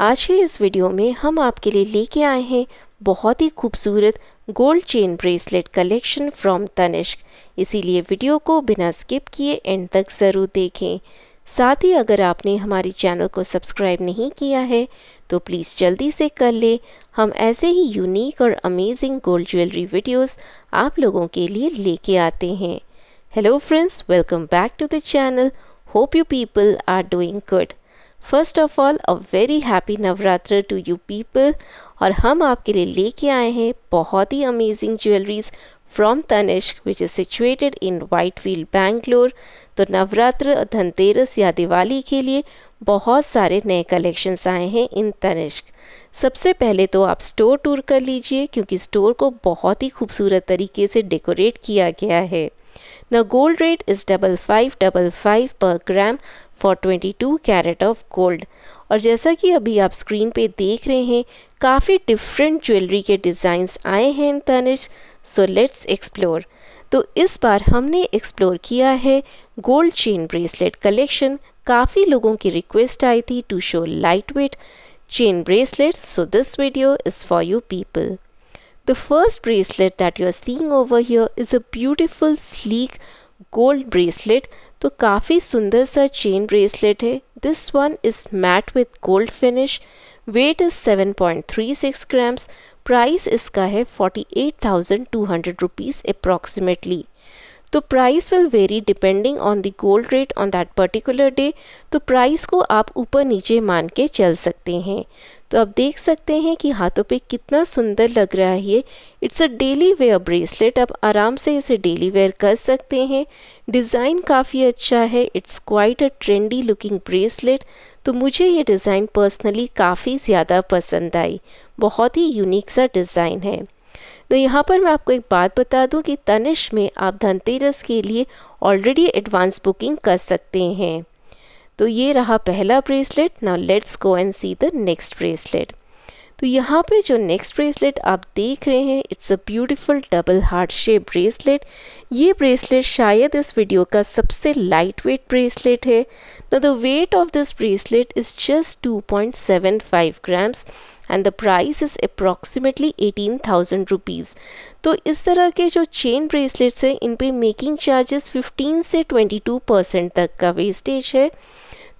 आज के इस वीडियो में हम आपके लिए लेके आए हैं बहुत ही खूबसूरत gold chain bracelet collection from Tanishq इसीलिए वीडियो को बिना स्किप किए एंड तक ज़रूर देखें साथ ही अगर आपने हमारे चैनल को सब्सक्राइब नहीं किया है तो प्लीज़ जल्दी से कर ले हम ऐसे ही यूनिक और अमेजिंग गोल्ड ज्वेलरी वीडियोस आप लोगों के लिए लेके आते हैं hello friends welcome back to the channel hope you people are doing good first of all a very happy Navratri to you people और हम आपके लिए लेके आए हैं बहुत ही amazing jewelleries from Tanishq which is situated in Whitefield Bangalore तो नवरात्र धनतेरस या दिवाली के लिए बहुत सारे नए कलेक्शंस आए हैं इन तनिष्क सबसे पहले तो आप स्टोर टूर कर लीजिए क्योंकि स्टोर को बहुत ही खूबसूरत तरीके से डेकोरेट किया गया है न gold rate is double five double five per gram for twenty two carat of gold और जैसा कि अभी आप स्क्रीन पे देख रहे हैं काफ़ी डिफरेंट ज्वेलरी के डिज़ाइंस आए हैं in Tanishq so let's explore तो इस बार हमने एक्सप्लोर किया है गोल्ड चेन ब्रेसलेट कलेक्शन काफ़ी लोगों की रिक्वेस्ट आई थी to show light weight chain bracelet so this video is for you people the first bracelet that you are seeing over here is a beautiful sleek gold bracelet तो काफ़ी सुंदर सा chain bracelet है this one is matte with gold finish weight is 7.36 grams price इसका है 48,200 rupees approximately तो price will vary depending on the gold rate on that particular day तो price को आप ऊपर नीचे मान के चल सकते हैं तो आप देख सकते हैं कि हाथों पे कितना सुंदर लग रहा है ये it's a daily wear bracelet आप आराम से इसे डेली वेयर कर सकते हैं डिज़ाइन काफ़ी अच्छा है it's quite a trendy looking bracelet तो मुझे ये डिज़ाइन पर्सनली काफ़ी ज़्यादा पसंद आई बहुत ही यूनिक सा डिज़ाइन है तो यहाँ पर मैं आपको एक बात बता दूँ कि तनिश में आप धनतेरस के लिए ऑलरेडी एडवांस बुकिंग कर सकते हैं तो ये रहा पहला bracelet now let's go and see the next bracelet तो यहाँ पे जो नेक्स्ट ब्रेसलेट आप देख रहे हैं it's a beautiful double heart shape bracelet ये ब्रेसलेट शायद इस वीडियो का सबसे लाइट वेट ब्रेसलेट है न the weight of this bracelet is just 2.75 grams and the price is approximately eighteen thousand rupees तो इस तरह के जो चेन ब्रेसलेट्स हैं इन पर मेकिंग चार्जेस 15 से 22 परसेंट तक का वेस्टेज है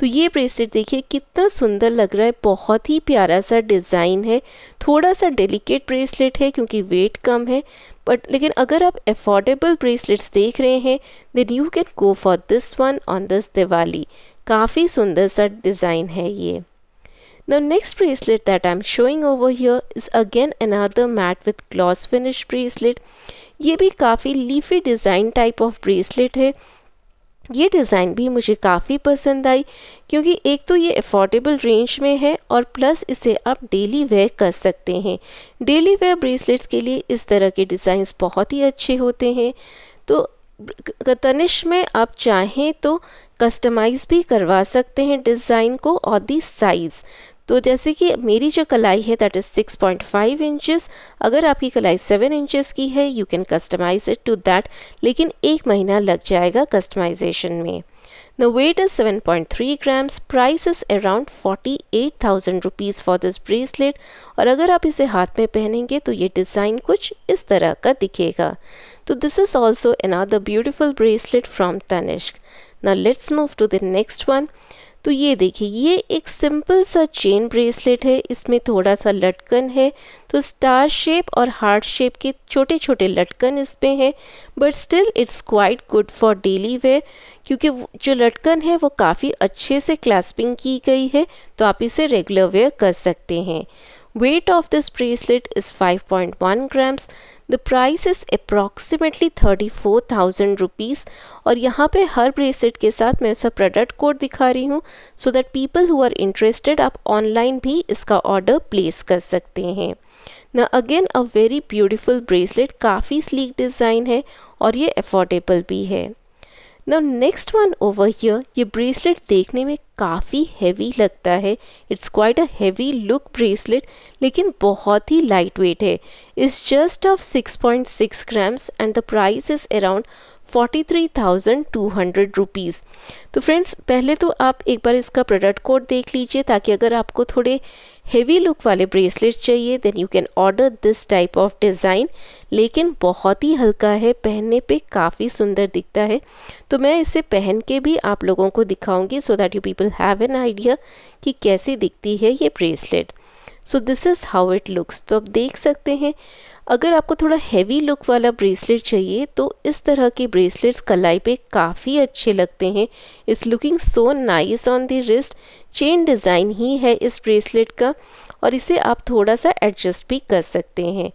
तो ये ब्रेसलेट देखिए कितना सुंदर लग रहा है बहुत ही प्यारा सा डिज़ाइन है थोड़ा सा डेलिकेट ब्रेसलेट है क्योंकि वेट कम है बट लेकिन अगर आप एफोर्डेबल ब्रेसलेट्स देख रहे हैं then you can go for this one on this Diwali काफ़ी सुंदर सा डिज़ाइन है ये next bracelet that I am showing over here is again another matte with gloss finish bracelet ये भी काफ़ी leafy design type of bracelet है ये डिज़ाइन भी मुझे काफ़ी पसंद आई क्योंकि एक तो ये अफोर्डेबल रेंज में है और प्लस इसे आप डेली वेयर कर सकते हैं डेली वेयर ब्रेसलेट्स के लिए इस तरह के डिज़ाइंस बहुत ही अच्छे होते हैं तो तनिश में आप चाहें तो कस्टमाइज़ भी करवा सकते हैं डिज़ाइन को और दी साइज़ तो जैसे कि मेरी जो कलाई है that is six point five inches अगर आपकी कलाई सेवन इंचज़ की है you can customize it to that लेकिन एक महीना लग जाएगा कस्टमाइजेशन में point three grams 7.3 is around forty eight 48,000 rupees for this bracelet और अगर आप इसे हाथ में पहनेंगे तो ये डिज़ाइन कुछ इस तरह का दिखेगा तो this is also the beautiful bracelet from Tanishq ना let's move to the next one तो ये देखिए ये एक सिंपल सा चेन ब्रेसलेट है इसमें थोड़ा सा लटकन है तो स्टार शेप और हार्ट शेप के छोटे छोटे लटकन इसमें हैं but still it's quite good for daily wear क्योंकि जो लटकन है वो काफ़ी अच्छे से क्लास्पिंग की गई है तो आप इसे रेगुलर वेयर कर सकते हैं weight of this bracelet is 5.1 grams the price is approximately thirty four thousand rupees और यहाँ पे हर ब्रेसलेट के साथ मैं उसका प्रोडक्ट कोड दिखा रही हूँ so that people who are interested आप ऑनलाइन भी इसका ऑर्डर प्लेस कर सकते हैं ना again a very beautiful bracelet काफ़ी स्लीक डिज़ाइन है और ये अफोर्डेबल भी है now next one over here ये ब्रेसलेट देखने में काफ़ी हैवी लगता है it's quite a heavy look bracelet लेकिन बहुत ही लाइट वेट है it's just of 6.6 grams and the price is around forty three thousand two hundred rupees तो फ्रेंड्स पहले तो आप एक बार इसका प्रोडक्ट कोड देख लीजिए ताकि अगर आपको थोड़े हेवी लुक वाले ब्रेसलेट चाहिए then you can order this type of design लेकिन बहुत ही हल्का है पहनने पे काफ़ी सुंदर दिखता है तो मैं इसे पहन के भी आप लोगों को दिखाऊंगी so that you people have an idea कि कैसी दिखती है ये bracelet so this is how it looks तो आप देख सकते हैं अगर आपको थोड़ा हैवी लुक वाला ब्रेसलेट चाहिए तो इस तरह के ब्रेसलेट्स कलाई पे काफ़ी अच्छे लगते हैं it's looking so nice on the wrist chain design ही है इस ब्रेसलेट का और इसे आप थोड़ा सा एडजस्ट भी कर सकते हैं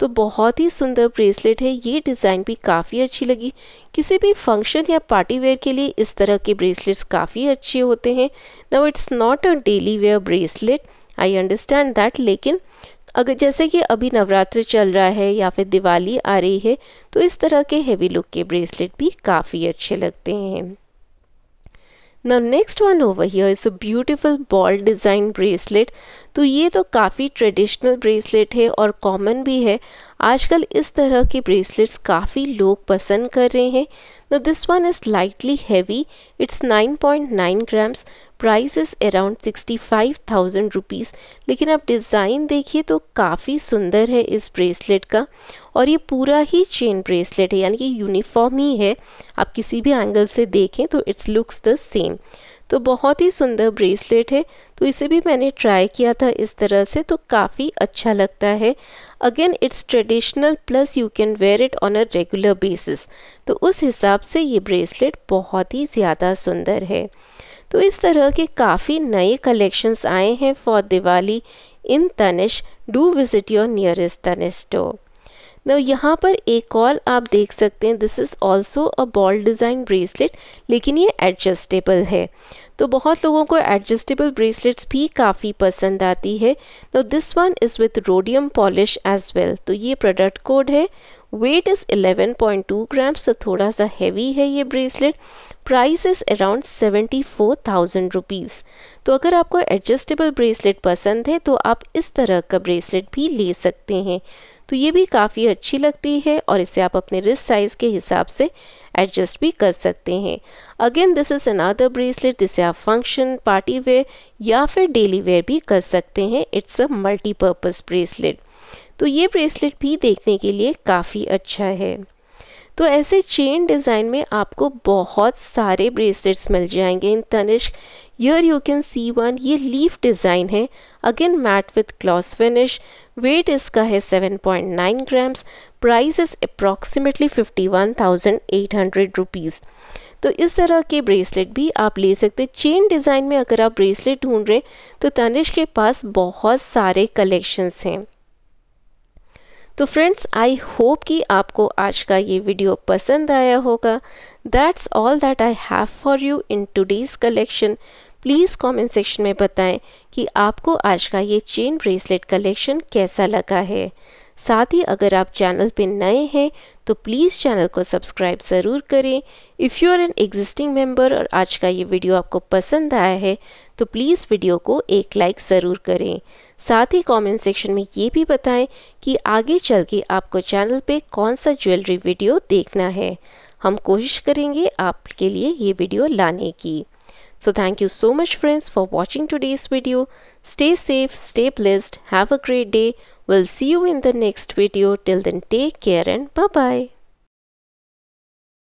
तो बहुत ही सुंदर ब्रेसलेट है ये डिज़ाइन भी काफ़ी अच्छी लगी किसी भी फंक्शन या पार्टी वेयर के लिए इस तरह के ब्रेसलेट्स काफ़ी अच्छे होते हैं now it's not a daily wear bracelet I understand that लेकिन अगर जैसे कि अभी नवरात्र चल रहा है या फिर दिवाली आ रही है तो इस तरह के हेवी लुक के ब्रेसलेट भी काफ़ी अच्छे लगते हैं next one over here is a a ball design bracelet तो ये तो काफ़ी ट्रेडिशनल ब्रेसलेट है और कॉमन भी है आजकल इस तरह के ब्रेसलेट्स काफ़ी लोग पसंद कर रहे हैं तो this one is lightly heavy it's 9.9 grams price is around sixty five thousand rupees लेकिन आप डिज़ाइन देखिए तो काफ़ी सुंदर है इस ब्रेसलेट का और ये पूरा ही चेन ब्रेसलेट है यानी कि यूनिफॉर्म ही है आप किसी भी एंगल से देखें तो इट्स लुक्स द सेम तो बहुत ही सुंदर ब्रेसलेट है तो इसे भी मैंने ट्राई किया था इस तरह से तो काफ़ी अच्छा लगता है again it's traditional plus you can wear it on a regular basis तो उस हिसाब से ये ब्रेसलेट बहुत ही ज़्यादा सुंदर है तो इस तरह के काफ़ी नए कलेक्शंस आए हैं for Diwali in Tanishq do visit your nearest Tanishq store ना यहाँ पर एक और आप देख सकते हैं this is also a ball design bracelet लेकिन ये एडजस्टेबल है तो बहुत लोगों को एडजस्टेबल ब्रेसलेट्स भी काफ़ी पसंद आती है तो this one is with rhodium polish as well तो ये प्रोडक्ट कोड है वेट इज़ 11.2 ग्राम्स तो थोड़ा सा हैवी है ये bracelet price is around seventy four thousand rupees तो अगर आपको एडजस्टेबल ब्रेसलेट पसंद है तो आप इस तरह का ब्रेसलेट भी ले सकते हैं तो ये भी काफ़ी अच्छी लगती है और इसे आप अपने रिस्ट साइज़ के हिसाब से एडजस्ट भी कर सकते हैं again this is another bracelet जिसे आप फंक्शन पार्टी वेयर या फिर डेली वेयर भी कर सकते हैं इट्स अ मल्टीपर्पज़ ब्रेसलेट तो ये ब्रेसलेट भी देखने के लिए काफ़ी अच्छा है तो ऐसे चेन डिज़ाइन में आपको बहुत सारे ब्रेसलेट्स मिल जाएंगे इन तनिश यर यू कैन सी वन ये लीफ डिज़ाइन है again matte with gloss finish weight इसका है 7.9 grams price is approximately hundred rupees तो इस तरह के ब्रेसलेट भी आप ले सकते हैं चेन डिज़ाइन में अगर आप ब्रेसलेट ढूंढ रहे हैं तो तनिश के पास बहुत सारे कलेक्शंस हैं तो फ्रेंड्स आई होप कि आपको आज का ये वीडियो पसंद आया होगा that's all that I have for you in today's collection please comment section में बताएं कि आपको आज का ये चेन ब्रेसलेट कलेक्शन कैसा लगा है साथ ही अगर आप चैनल पे नए हैं तो प्लीज़ चैनल को सब्सक्राइब ज़रूर करें if you are an existing member और आज का ये वीडियो आपको पसंद आया है तो प्लीज़ वीडियो को एक लाइक ज़रूर करें साथ ही कमेंट सेक्शन में ये भी बताएं कि आगे चल के आपको चैनल पे कौन सा ज्वेलरी वीडियो देखना है हम कोशिश करेंगे आपके लिए ये वीडियो लाने की So thank you so much friends for watching today's video. Stay safe, stay blessed, have a great day. We'll see you in the next video. Till then take care and bye bye.